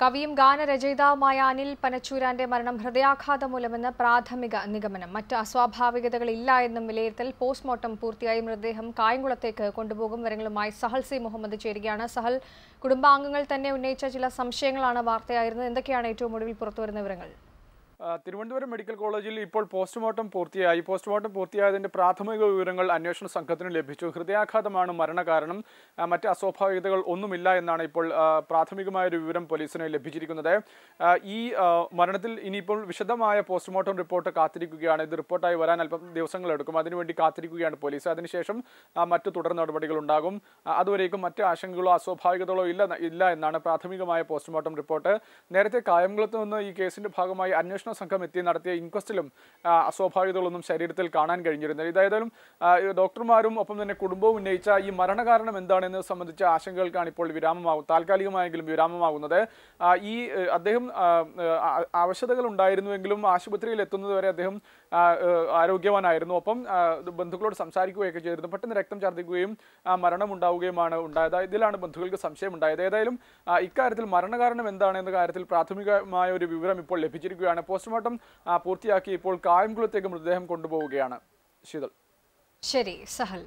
കവിയും ഗാനരചയിതാവുമായ അനിൽ പനച്ചൂരാന്റെ മരണം ഹൃദയാഘാതം മൂലമെന്ന് പ്രാഥമിക നിഗമനം മറ്റ് അസ്വാഭാവികതകളില്ല എന്നും വിലയിരുത്തൽ പോസ്റ്റ്മോർട്ടം പൂർത്തിയായി മൃതദേഹം കായംകുളത്തേക്ക് കൊണ്ടുപോകും വിവരങ്ങളുമായി സഹൽ സി മുഹമ്മദ് ചേരുകയാണ് സഹൽ കുടുംബാംഗങ്ങൾ തന്നെ ഉന്നയിച്ച ചില സംശയങ്ങളാണ് വാർത്തയായിരുന്നത് എന്തൊക്കെയാണ് ഏറ്റവും ഒടുവിൽ പുറത്തുവരുന്ന വിവരങ്ങൾ തിരുവനന്തപുരം മെഡിക്കൽ കോളേജിൽ ഇപ്പോൾ പോസ്റ്റ്മോർട്ടം പൂർത്തിയായി പോസ്റ്റ്മോർട്ടം പൂർത്തിയായതിൻ്റെ പ്രാഥമിക വിവരങ്ങൾ അന്വേഷണ സംഘത്തിന് ലഭിച്ചു ഹൃദയാഘാതമാണ് മരണകാരണം മറ്റ് അസ്വാഭാവികതകൾ ഒന്നുമില്ല എന്നാണ് ഇപ്പോൾ പ്രാഥമികമായൊരു വിവരം പോലീസിന് ലഭിച്ചിരിക്കുന്നത് ഈ മരണത്തിൽ ഇനിയിപ്പോൾ വിശദമായ പോസ്റ്റ്മോർട്ടം റിപ്പോർട്ട് കാത്തിരിക്കുകയാണ് ഇത് റിപ്പോർട്ടായി വരാൻ അല്പം ദിവസങ്ങൾ എടുക്കും അതിനുവേണ്ടി കാത്തിരിക്കുകയാണ് പോലീസ് അതിനുശേഷം മറ്റു തുടർ നടപടികൾ ഉണ്ടാകും അതുവരേക്കും മറ്റ് ആശങ്കകളോ അസ്വാഭാവികതകളോ ഇല്ല ഇല്ല എന്നാണ് പ്രാഥമികമായ പോസ്റ്റ്മോർട്ടം റിപ്പോർട്ട് നേരത്തെ കായംകുളത്ത് നിന്ന് ഈ കേസിന്റെ ഭാഗമായി അന്വേഷണം അന്വേഷണ സംഘം എത്തി നടത്തിയ ഇൻക്വസ്റ്റിലും അസ്വാഭാവികതകളൊന്നും ശരീരത്തിൽ കാണാൻ കഴിഞ്ഞിരുന്നില്ല ഇതായാലും ഡോക്ടർമാരും ഒപ്പം തന്നെ കുടുംബവും ഉന്നയിച്ച ഈ മരണകാരണം എന്താണെന്ന് സംബന്ധിച്ച ആശങ്കകൾക്കാണ് ഇപ്പോൾ വിരാമമാകും താൽക്കാലികമായെങ്കിലും വിരാമമാകുന്നത് ഈ അദ്ദേഹം ആവശ്യതകൾ ഉണ്ടായിരുന്നുവെങ്കിലും ആശുപത്രിയിൽ എത്തുന്നതുവരെ അദ്ദേഹം ആരോഗ്യവാനായിരുന്നു ഒപ്പം ബന്ധുക്കളോട് സംസാരിക്കുകയൊക്കെ ചെയ്തിരുന്നു പെട്ടെന്ന് രക്തം ഛർദ്ദിക്കുകയും ഉണ്ടാവുകയുമാണ് ഉണ്ടായത് ഇതിലാണ് ബന്ധുക്കൾക്ക് സംശയം ഉണ്ടായത് ഏതായാലും ഇക്കാര്യത്തിൽ മരണകാരണം എന്താണ് എന്ന കാര്യത്തിൽ പ്രാഥമികമായ ഒരു വിവരം ഇപ്പോൾ ലഭിച്ചിരിക്കുകയാണ് പോസ്റ്റ്മോർട്ടം പൂർത്തിയാക്കി ഇപ്പോൾ കായംകുളത്തേക്ക് മൃതദേഹം കൊണ്ടുപോവുകയാണ് ശീതൾ ശരി സഹൽ